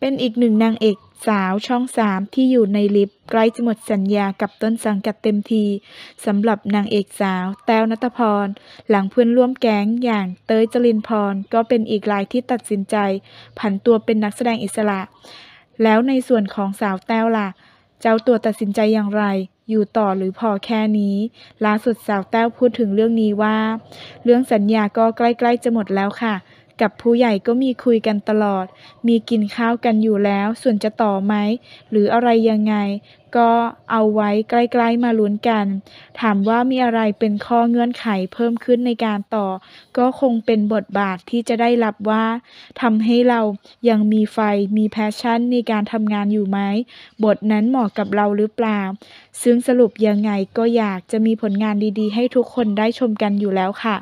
เป็นอีกหนึ่งนางเอกสาวช่องสามที่อยู่ในลิฟต์ใกล้จะหมดสัญญา กับต้นสังกัดเต็มทีสำหรับนางเอกสาว แต้วนัตพร หลังเพื่อนร่วมแก๊งอย่างเตยจรินพรก็เป็นอีกรายที่ตัดสินใจ ผันตัวเป็นนักแสดงอิสระ แล้วในส่วนของสาวแต้วล่ะเจ้าตัวตัดสินใจอย่างไร อยู่ต่อหรือพอแค่นี้ ล่าสุดสาวแต้วพูดถึงเรื่องนี้ว่า เรื่องสัญญาก็ใกล้ๆจะหมดแล้วค่ะกับผู้ใหญ่ก็มีคุยกันตลอด มีกินข้าวกันอยู่แล้ว ส่วนจะต่อไหม หรืออะไรยังไง ก็เอาไว้ใกล้ๆมาลุ้นกัน ถามว่ามีอะไรเป็นข้อเงื่อนไขเพิ่มขึ้นในการต่อ ก็คงเป็นบทบาทที่จะได้รับว่าทำให้เรายังมีไฟ มีแพชชั่นในการทำงานอยู่ไหมบทนั้นเหมาะกับเราหรือเปล่า ซึ่งสรุปยังไงก็อยากจะมีผลงานดีๆ ให้ทุกคนได้ชมกันอยู่แล้วค่ะ